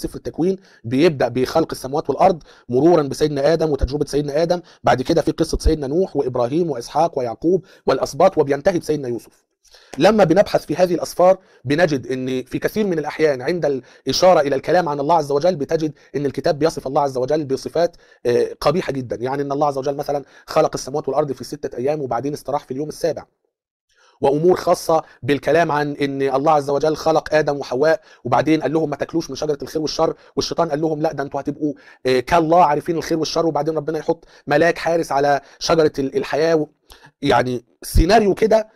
سفر التكوين بيبدا بخلق السماوات والارض مرورا بسيدنا ادم وتجربه سيدنا ادم بعد كده في قصه سيدنا نوح وابراهيم واسحاق ويعقوب والاسباط وبينتهي بسيدنا يوسف لما بنبحث في هذه الاسفار بنجد ان في كثير من الاحيان عند الاشاره الى الكلام عن الله عز وجل بتجد ان الكتاب بيصف الله عز وجل بصفات آه، قبيحه جدا يعني ان الله عز وجل مثلا خلق السماوات والارض في سته ايام وبعدين استراح في اليوم السابع وامور خاصه بالكلام عن ان الله عز وجل خلق ادم وحواء وبعدين قال لهم ما تاكلوش من شجره الخير والشر والشيطان قال لهم لا ده انتوا هتبقوا آه، كالله عارفين الخير والشر وبعدين ربنا يحط ملاك حارس على شجره الحياه يعني سيناريو كده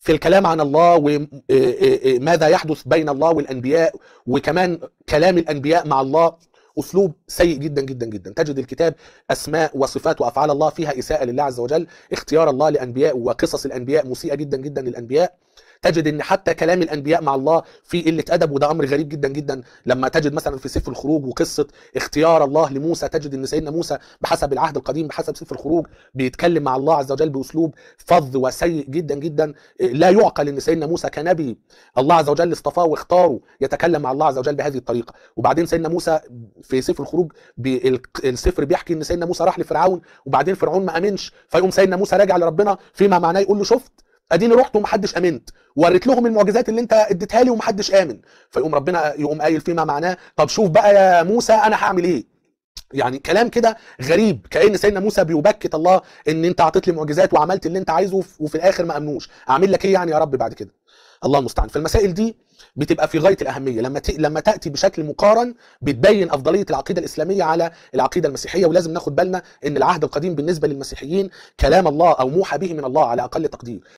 في الكلام عن الله وماذا آه، آه، يحدث بين الله والانبياء وكمان كلام الانبياء مع الله اسلوب سيء جدا جدا جدا تجد الكتاب اسماء وصفات وافعال الله فيها اساءه لله عز وجل اختيار الله لانبياء وقصص الانبياء مسيئه جدا جدا للانبياء تجد ان حتى كلام الانبياء مع الله في قله ادب وده امر غريب جدا جدا لما تجد مثلا في سفر الخروج وقصه اختيار الله لموسى تجد ان سيدنا موسى بحسب العهد القديم بحسب سفر الخروج بيتكلم مع الله عز وجل باسلوب فظ وسيء جدا جدا لا يعقل ان سيدنا موسى كنبي الله عز وجل اصطفاه واختاره يتكلم مع الله عز وجل بهذه الطريقه وبعدين سيدنا موسى في سفر الخروج بي السفر بيحكي ان سيدنا موسى راح لفرعون وبعدين فرعون ما امنش فيقوم سيدنا موسى راجع لربنا فيما معناه يقول له شفت اديني رحت ومحدش امنت وريت لهم المعجزات اللي انت اديتها لي ومحدش امن فيقوم ربنا يقوم قايل فيما معناه طب شوف بقى يا موسى انا هعمل ايه يعني كلام كده غريب كان سيدنا موسى بيبكت الله ان انت اعطيت لي معجزات وعملت اللي انت عايزه وفي الاخر ما امنوش اعمل لك ايه يعني يا رب بعد كده الله المستعان فالمسائل دي بتبقى في غايه الاهميه لما لما تاتي بشكل مقارن بتبين افضليه العقيده الاسلاميه على العقيده المسيحيه ولازم ناخد بالنا ان العهد القديم بالنسبه للمسيحيين كلام الله او موحى به من الله على اقل تقدير